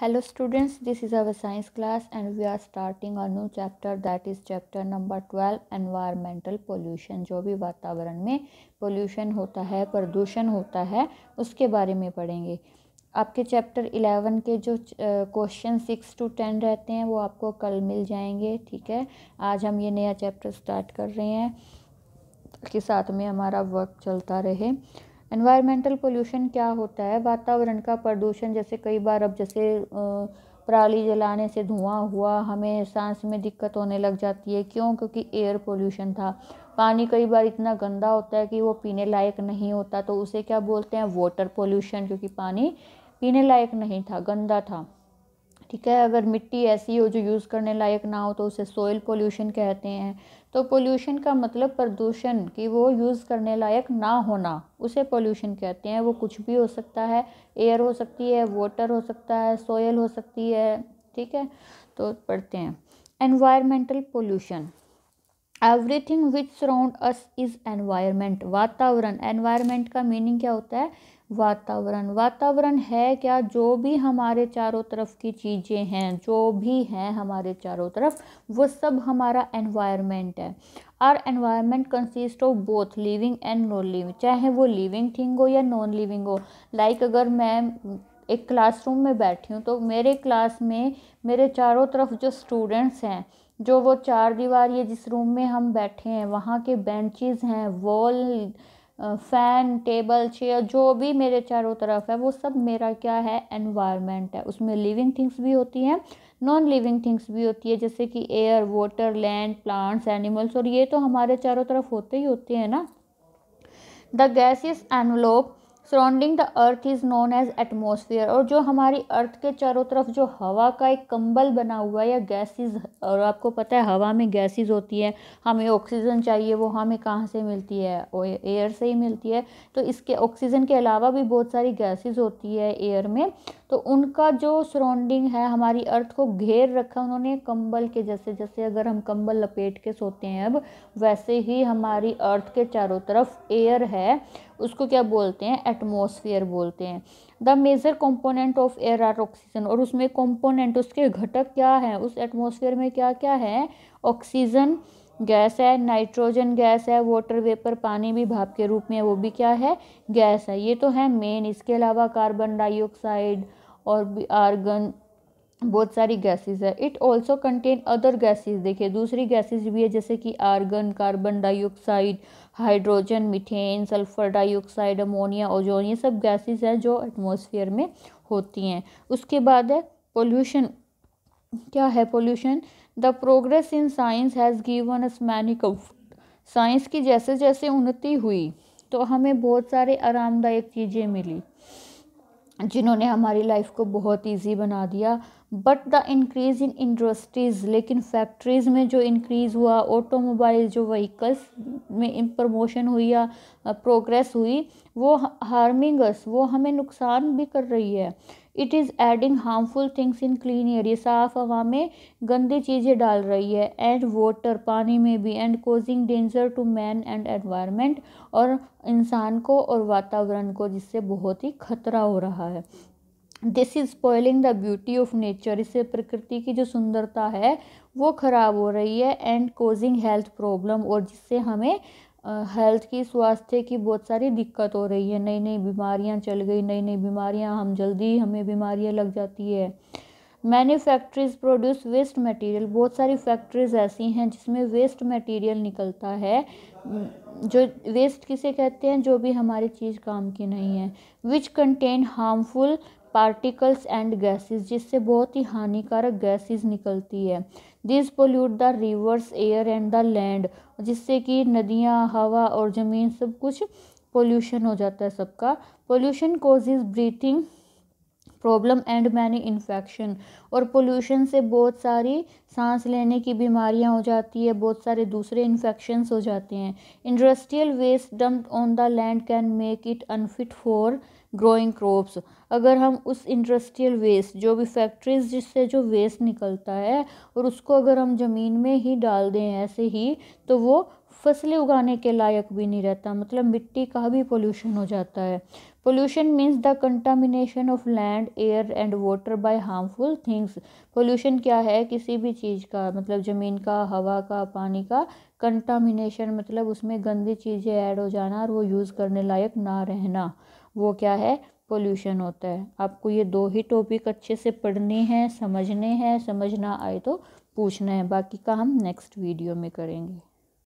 hello students this is our science class and we are starting a new chapter that is chapter number twelve environmental pollution जो भी वातावरण में pollution होता है प्रदूषण होता है उसके बारे में पढ़ेंगे आपके चैप्टर इलेवन के जो क्वेश्चन सिक्स टू टेन रहते हैं वो आपको कल मिल जाएंगे ठीक है आज हम ये नया चैप्टर स्टार्ट कर रहे हैं कि साथ में हमारा वर्क चलता रहे इन्वायरमेंटल पोल्यूशन क्या होता है वातावरण का प्रदूषण जैसे कई बार अब जैसे पराली जलाने से धुआं हुआ हमें सांस में दिक्कत होने लग जाती है क्यों क्योंकि एयर पोल्यूशन था पानी कई बार इतना गंदा होता है कि वो पीने लायक नहीं होता तो उसे क्या बोलते हैं वाटर पोल्यूशन क्योंकि पानी पीने लायक नहीं था गंदा था ठीक है अगर मिट्टी ऐसी हो जो यूज़ करने लायक ना हो तो उसे सोइल पोल्यूशन कहते हैं तो पोल्यूशन का मतलब प्रदूषण कि वो यूज़ करने लायक ना होना उसे पोल्यूशन कहते हैं वो कुछ भी हो सकता है एयर हो सकती है वाटर हो सकता है सोयल हो सकती है ठीक है तो पढ़ते हैं environmental pollution everything which surround us is environment वातावरण एनवायरमेंट का मीनिंग क्या होता है वातावरण वातावरण है क्या जो भी हमारे चारों तरफ की चीज़ें हैं जो भी हैं हमारे चारों तरफ वो सब हमारा एनवायरमेंट है are environment consist of both living and non living चाहे वो लिविंग थिंग हो या नॉन लिविंग हो लाइक like अगर मैं एक क्लासरूम में बैठी हूँ तो मेरे क्लास में मेरे चारों तरफ जो स्टूडेंट्स हैं जो वो चार दीवार ये जिस रूम में हम बैठे हैं वहाँ के बेंचेस हैं वॉल फ़ैन टेबल चेयर जो भी मेरे चारों तरफ है वो सब मेरा क्या है एनवायरनमेंट है उसमें लिविंग थिंग्स भी होती हैं नॉन लिविंग थिंग्स भी होती है जैसे कि air water land plants animals और ये तो हमारे चारों तरफ होते ही होते हैं ना the gas is envelope surrounding the earth is known as atmosphere और जो हमारी अर्थ के चारों तरफ जो हवा का एक कंबल बना हुआ है या गैसेस और आपको पता है हवा में गैसेस होती है हमें ऑक्सीजन चाहिए वो हमें कहाँ से मिलती है एयर से ही मिलती है तो इसके ऑक्सीजन के अलावा भी बहुत सारी गैसेस होती है एयर में तो उनका जो सराउंडिंग है हमारी अर्थ को घेर रखा उन्होंने कंबल के जैसे जैसे अगर हम कंबल लपेट के सोते हैं अब वैसे ही हमारी अर्थ के चारों तरफ एयर है उसको क्या बोलते हैं एटमोसफियर बोलते हैं the major component of air are oxygen और उसमें कॉम्पोनेंट उसके घटक क्या है उस एटमोसफियर में क्या क्या है ऑक्सीजन गैस है नाइट्रोजन गैस है वाटर वेपर पानी भी भाप के रूप में वो भी क्या है गैस है ये तो है मेन इसके अलावा कार्बन डाइऑक्साइड और भी आर्गन बहुत सारी गैसेस है it also contain other gases देखिए दूसरी गैसेस भी है जैसे कि argon carbon dioxide hydrogen methane sulphur dioxide ammonia ozone ये सब गैसेस हैं जो एटमॉस्फेयर में होती हैं उसके बाद है पोल्यूशन क्या है pollution the progress in science has given us many comfort science की जैसे जैसे उन्नति हुई तो हमें बहुत सारे आरामदायक चीज़ें मिली जिन्होंने हमारी लाइफ को बहुत इजी बना दिया but the increase in industries लेकिन फैक्ट्रीज़ में जो इंक्रीज़ हुआ ऑटोमोबाइल जो व्हीकल्स में प्रमोशन हुई या प्रोग्रेस uh, हुई वो हार्मिंग अस वो हमें नुकसान भी कर रही है it is adding harmful things in clean air ये साफ हवा में गंदी चीज़ें डाल रही है एंड वाटर पानी में भी and causing danger to man and environment और इंसान को और वातावरण को जिससे बहुत ही खतरा हो रहा है this is spoiling the beauty of nature इससे प्रकृति की जो सुंदरता है वो ख़राब हो रही है एंड कोजिंग हेल्थ प्रॉब्लम और जिससे हमें हेल्थ की स्वास्थ्य की बहुत सारी दिक्कत हो रही है नई नई बीमारियां चल गई नई नई बीमारियां हम जल्दी हमें बीमारियां लग जाती है फैक्ट्रीज़ प्रोड्यूस वेस्ट मटेरियल बहुत सारी फैक्ट्रीज ऐसी हैं जिसमें वेस्ट मटेरियल निकलता है जो वेस्ट किसे कहते हैं जो भी हमारी चीज़ काम की नहीं है which contain harmful particles and gases जिससे बहुत ही हानिकारक गैसेस निकलती है this pollute the rivers air and the land जिससे कि नदियाँ हवा और ज़मीन सब कुछ पोल्यूशन हो जाता है सबका pollution causes breathing problem and many infection और पोल्यूशन से बहुत सारी सांस लेने की बीमारियां हो जाती है बहुत सारे दूसरे इन्फेक्शंस हो जाते हैं industrial waste dump on the land can make it unfit for growing crops अगर हम उस इंडस्ट्रियल वेस्ट जो भी फैक्ट्रीज जिससे जो वेस्ट निकलता है और उसको अगर हम ज़मीन में ही डाल दें ऐसे ही तो वो फसलें उगाने के लायक भी नहीं रहता मतलब मिट्टी का भी पोल्यूशन हो जाता है pollution means the contamination of land air and water by harmful things pollution क्या है किसी भी चीज़ का मतलब ज़मीन का हवा का पानी का कंटामिनेशन मतलब उसमें गंदी चीज़ें ऐड हो जाना और वो यूज़ करने लायक ना रहना वो क्या है पोल्यूशन होता है आपको ये दो ही टॉपिक अच्छे से पढ़ने हैं समझने हैं समझ ना आए तो पूछना है बाकी का हम नेक्स्ट वीडियो में करेंगे